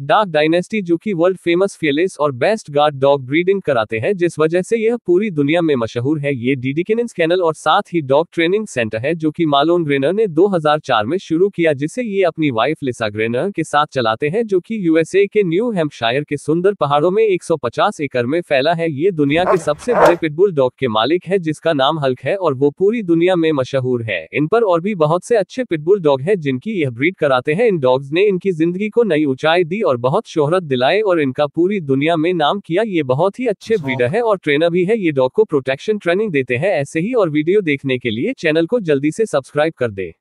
Dark dynasty जो कि world famous फेलेस और बेस्ट गार्ड डॉग ब्रीडिंग कराते हैं जिस वजह से यह पूरी दुनिया में मशहूर है ये डीडिकिनेंस कैनल और साथ ही डॉग ट्रेनिंग सेंटर है जो कि मालोन ग्रेनर ने 2004 में शुरू किया जिसे ये अपनी वाइफ लिसा ग्रेनर के साथ चलाते हैं जो कि यूएसए के न्यू हेम्पशायर के सुंदर पहाड़ों में एक एकड़ में फैला है ये दुनिया के सबसे बड़े पिटबुल डॉग के मालिक है जिसका नाम हल्क है और वो पूरी दुनिया में मशहूर है इन पर और भी बहुत से अच्छे पिटबुल डॉग है जिनकी यह ब्रीड कराते हैं इन डॉग्स ने इनकी जिंदगी को नई ऊंचाई दी दी और बहुत शोहरत दिलाए और इनका पूरी दुनिया में नाम किया ये बहुत ही अच्छे हाँ। ब्रीडर है और ट्रेनर भी है ये डॉग को प्रोटेक्शन ट्रेनिंग देते हैं ऐसे ही और वीडियो देखने के लिए चैनल को जल्दी से सब्सक्राइब कर दे